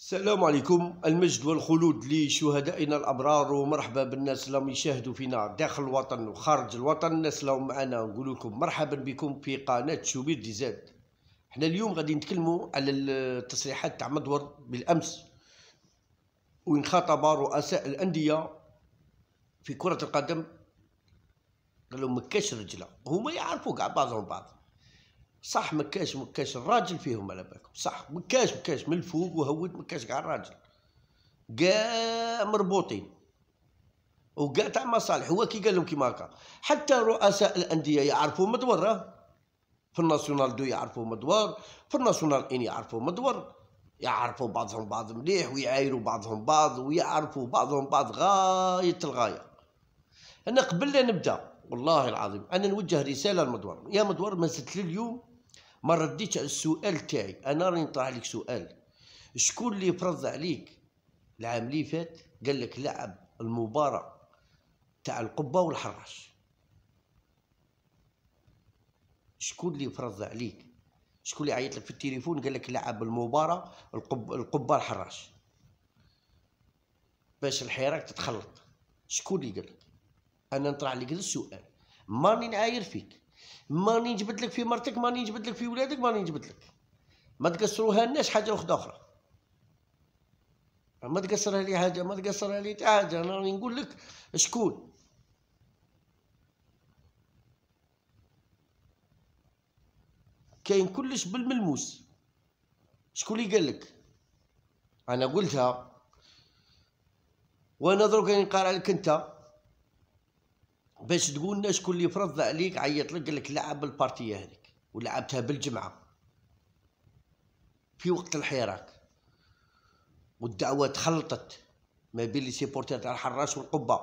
السلام عليكم المجد والخلود لشهدائنا الابرار ومرحبا بالناس اللي يشاهدوا فينا داخل الوطن وخارج الوطن الناس اللي معنا نقول لكم مرحبا بكم في قناه شوبير دي زاد احنا اليوم غادي نتكلموا على التصريحات تاع مدور بالامس وين خاطب رؤساء الانديه في كره القدم قال لهم مكاش رجله هما يعرفوا كاع بعضهم بعض صح ما كاش ما كاش الراجل فيهم على بالكم صح ما كاش ما كاش من الفوق وهود ما كاش كاع الراجل كاع مربوطين وكاع تاع مصالح هو كي قال لهم كيما هكا حتى رؤساء الانديه يعرفوا مدور في الناسيونال دو يعرفوا مدور في الناسيونال ان يعرفوا مدور يعرفوا بعضهم بعض مليح ويعايروا بعضهم بعض ويعرفوا بعضهم بعض غايه الغايه انا قبل لا نبدا والله العظيم انا نوجه رساله لمدور يا مدور ما زلت لليوم ما رديتش على السؤال تاعي انا راني نطرح لك سؤال شكون اللي فرض عليك العام اللي فات قال لك لعب المباراه تاع القبه والحراش شكون اللي فرض عليك شكون اللي عيط لك في التليفون قال لك لعب المباراه القب القبه الحراش باش الحراك تتخلط شكون اللي قال لك انا نطرح لك السؤال ماني نعاير فيك ماني جبت لك في مرتك ماني جبت لك في ولادك ماني جبت لك ما تقصروها لناش حاجه واحده اخرى ما تقصرها لي حاجه ما تقصرها لي حاجه انا راني نقول لك شكون كاين كلش بالملموس شكون اللي قال لك انا قلتها وانا دروك نقرا لك انت باش تقول شكون اللي فرض عليك عيط لك قال لك لعب البارتيه هذيك ولعبتها بالجمعه في وقت الحراك والدعوه تخلطت ما بين لي سيبورتير تاع الحراش والقبه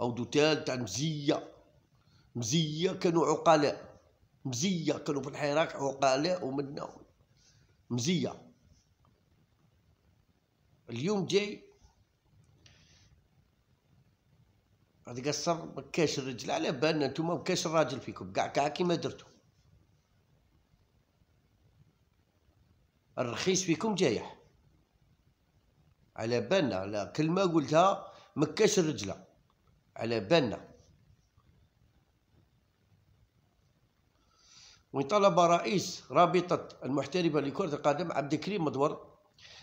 او دوتال تاع مزيه مزيه كانوا عقلاء مزيه كانوا في الحراك عقلاء ومنا مزيه اليوم جاي هذا قصر بكاش الرجل على بالنا نتوما بكاش الراجل فيكم كاع كاع كيما درتو الرخيص فيكم جايح على بالنا لا كلمة قلتها مكاش الرجلة على بالنا وطلب رئيس رابطة المحترفة لكرة القدم عبد الكريم مدور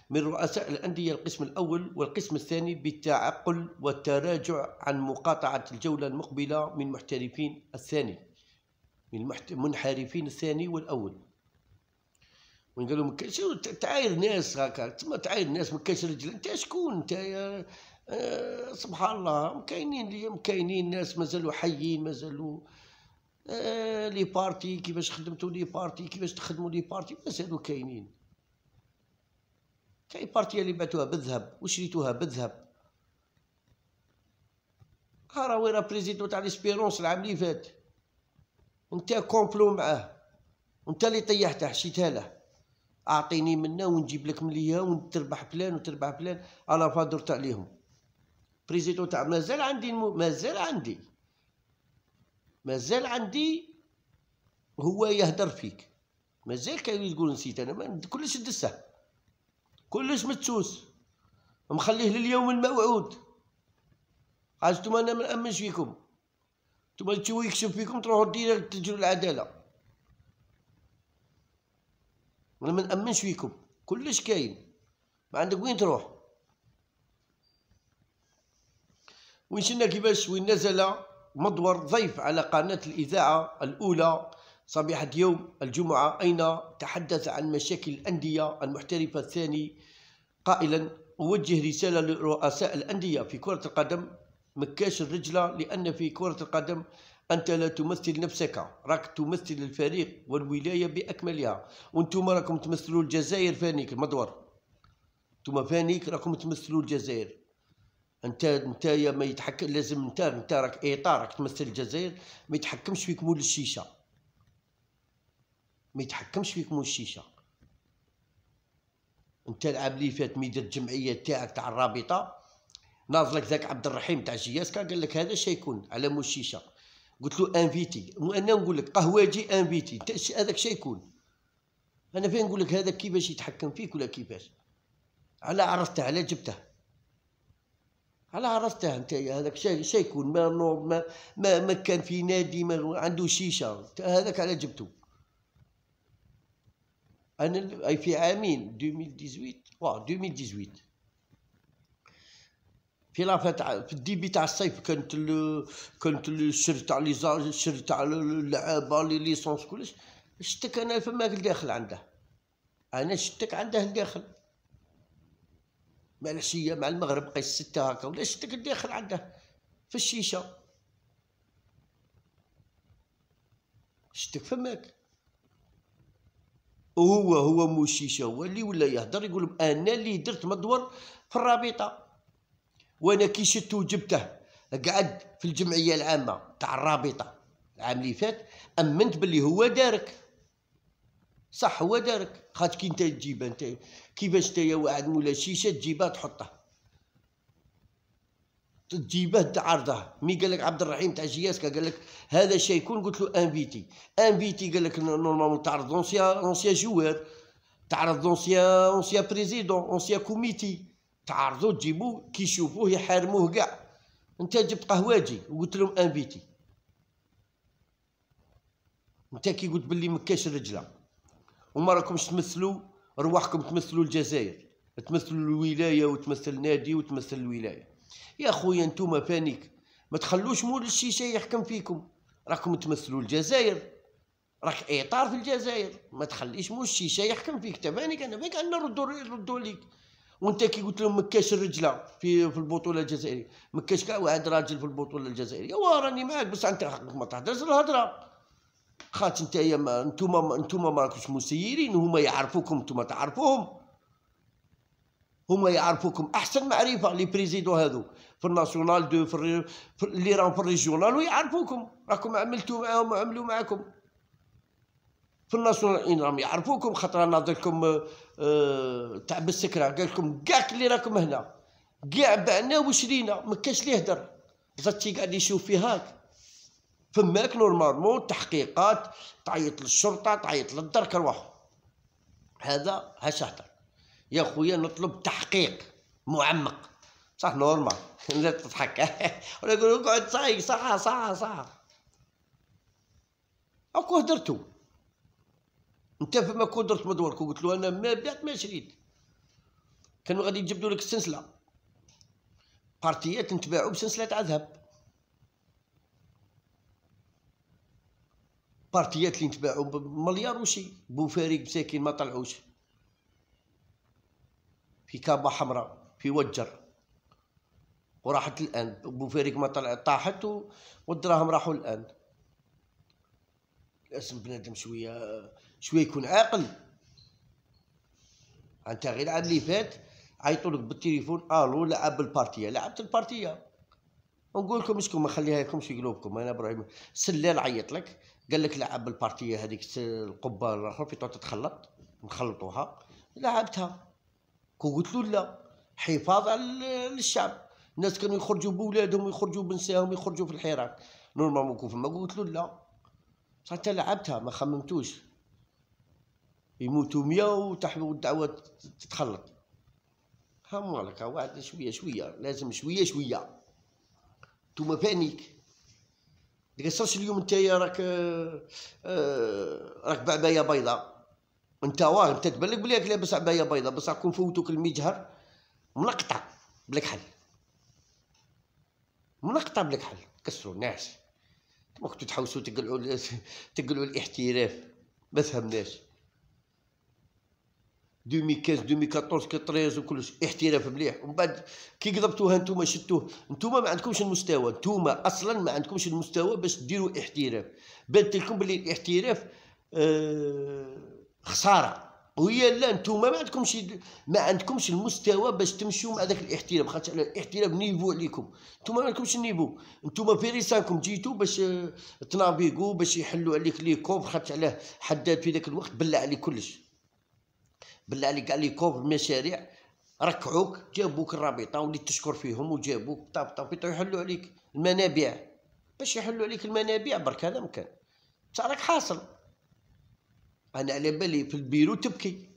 من رؤساء الأندية القسم الأول والقسم الثاني بالتعقل والتراجع عن مقاطعة الجولة المقبلة من محترفين الثاني من منحرفين الثاني والأول وين قالوا ما تعاير ناس هكا تما تعاير ناس مكاش رجل انت شكون انت يا آه، سبحان الله مكاينين اليوم كاينين ناس مازالوا حيين مازالوا آه، لي بارتي كيفاش خدمتوا لي بارتي كيفاش تخدموا لي بارتي مازالوا كاينين كاين بارتي اللي بعتوها بالذهب وشريتوها بالذهب ها وين راه تاع ليسبيرونس العام اللي فات وانت كومبلو معاه وانت اللي طيحته حشيتها له اعطيني منا ونجيب لك مليا وتربح فلان وتربح على انا تاع عليهم بريزيدون تاع مازال عندي المو... مازال عندي مازال عندي هو يهدر فيك مازال كاين يقول نسيت انا ما كلش دسه كلش متسوس مخليه لليوم الموعود نتوما انا ما نامنش فيكم نتوما تشوفوا يكشف فيكم تروحوا ديريكت تجروا العداله انا ما نامنش فيكم كلش كاين ما عندك وين تروح وين شنا كيفاش وين نزل مدور ضيف على قناه الاذاعه الاولى صبيحة يوم الجمعة أين تحدث عن مشاكل الأندية المحترفة الثاني قائلا أوجه رسالة لرؤساء الأندية في كرة القدم مكاش الرجلة لأن في كرة القدم أنت لا تمثل نفسك راك تمثل الفريق والولاية بأكملها وانتم راكم تمثلوا الجزائر فانيك المدور انتم فانيك راكم تمثلوا الجزائر انت انت ما يتحكم لازم انت انت راك اطارك تمثل الجزائر ما يتحكمش فيك مول الشيشه ما يتحكمش فيك الشيشه انت العام اللي فات درت الجمعيه تاعك تاع الرابطه نازلك ذاك عبد الرحيم تاع جياسكا قال لك هذا شيكون على مو الشيشه قلت له انفيتي وانا نقول لك قهواجي انفيتي هذاك شيكون انا فين نقول لك هذا كيفاش يتحكم فيك ولا كيفاش على عرفته على جبته على عرفته انت هذاك شا شيكون ما نور ما ما, ما كان في نادي ما عنده شيشه هذاك على جبته انا اي في عامين 2018 واه 2018 في لافا تاع في الديبي تاع الصيف كانت ال... كانت الشر تاع لي الشر تاع اللعابه لي ليسونس كلش شتك انا فماك الداخل عنده انا شتك عنده الداخل مع العشيه مع المغرب قيس ستة هكا ولا شتك الداخل عنده في الشيشه شتك فماك هو هو موشيشه هو اللي ولا يهضر يقول لهم انا اللي درت مدور في الرابطه وانا كي شدته وجبته قعد في الجمعيه العامه تاع الرابطه العام اللي فات امنت باللي هو دارك صح هو دارك خاطر كي انت تجيبه انت كيفاش انت واحد مولا شيشه تجيبها تحطها تجيبه تعرضه مي قال لك عبد الرحيم تاع جياسكا قال لك هذا الشيء يكون قلت له انفيتي انفيتي قال لك نورمالمون تعرض اونسيا اونسيا جوار تعرض اونسيا اونسيا بريزيدون اونسيا كوميتي تعرضوا تجيبوا كي يشوفوه يحارموه كاع انت جبت قهواجي وقلت لهم انفيتي انت كي قلت ما مكاش رجله وما راكمش تمثلوا رواحكم تمثلوا الجزائر تمثلوا الولايه وتمثل نادي وتمثل الولايه يا خويا نتوما فانيك ما تخلوش مول الشيشه يحكم فيكم راكم تمثلوا الجزائر راك اطار في الجزائر ما تخليش مول الشيشه يحكم فيك تبانيك انا بك انا ردوا ردوا ليك وانت كي قلت لهم مكاش الرجله في في البطوله الجزائريه مكاش كاع واحد راجل في البطوله الجزائريه وراني معاك بس انت حقك ما تهدرش الهضره خاطر انت يا ما انتوما انتوما ما راكوش مسيرين هما يعرفوكم انتوما تعرفوهم هما يعرفوكم احسن معرفه لي بريزيدو هذو في الناسيونال دو في, الري... في اللي راهم في الريجيونال ويعرفوكم راكم عملتوا معاهم وعملوا معاكم في الناسيونال ان راهم يعرفوكم خاطر انا دركم آه... آه... تاع بالسكره قال لكم كاع اللي راكم هنا كاع بعنا وشرينا ما كاش اللي يهدر زاتي قاعد يشوف في هاك فماك نورمالمون تحقيقات تعيط للشرطه تعيط للدرك روحو هذا هاش هدر يا خويا نطلب تحقيق معمق صح نورمال لا تضحك ولا يقول اقعد صايق صح صح صح اكو هدرتو انت فما كون درت مدورك وقلت له انا ما بعت ما شريت كانوا غادي يجبدوا لك السلسله بارتيات نتباعوا بسلسله تاع ذهب بارتيات اللي نتباعوا بمليار وشي بوفاريك مساكين ما طلعوش في كابة حمراء في وجر وراحت الآن بوفيريك ما طلعت طاحت والدراهم راحوا الآن لازم بنادم شوية شوية يكون عاقل انت غير العام اللي فات عيطوا لك بالتليفون الو آه، لعب البارتيه لعبت البارتيه ونقول لكم اسكم ما خليها لكم في قلوبكم انا برايي سلال عيط لك قال لك لعب البارتيه هذيك القبه الاخر في تخلط نخلطوها لعبتها له لا حفاظ على الشعب الناس كانوا يخرجوا بولادهم يخرجوا بنساهم يخرجوا في الحراك نورمالمون كون فما قلت له لا بصح حتى لعبتها ما خممتوش يموتوا مية وتحمل الدعوة تتخلط ها مالك واحد شوية شوية لازم شوية شوية توما بانيك تقصرش اليوم نتايا راك آه، راك بعباية بيضاء انت واه انت تبان لك بلي راك لابس عبايه بيضاء بصح كون فوتوك المجهر منقطع بلك حل منقطع بلك حل كسروا الناس ما كنتو تحوسوا تقلعوا تقلعوا الاحتراف ما فهمناش 2015 2014 13 وكلش احتراف مليح ومن بعد كي قضبتوها انتوما شتوه انتوما ما عندكمش المستوى انتوما اصلا ما عندكمش المستوى باش ديروا احتراف بانت لكم بلي الاحتراف آه خساره وهي لا نتوما ما عندكمش ما عندكمش المستوى باش تمشيو مع ذاك الاحتراف خاطر الاحتراف نيفو عليكم نتوما ما عندكمش النيفو نتوما في ريساكم جيتو باش آه، تنافيكو باش يحلوا عليك لي كوب خاطر على حداد في ذاك الوقت بلع عليك كلش بلع عليك كاع لي كوب المشاريع ركعوك جابوك الرابطه وليت تشكر فيهم وجابوك طاب طاب يحلوا عليك المنابيع باش يحلوا عليك المنابيع برك هذا مكان راك حاصل انا على بالي في البيرو تبكي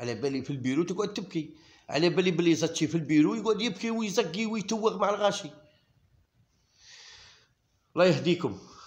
على بالي في البيرو تقعد تبكي على بالي بلي زاتشي في البيرو يقعد يبكي ويزقي ويتوغ مع الغاشي الله يهديكم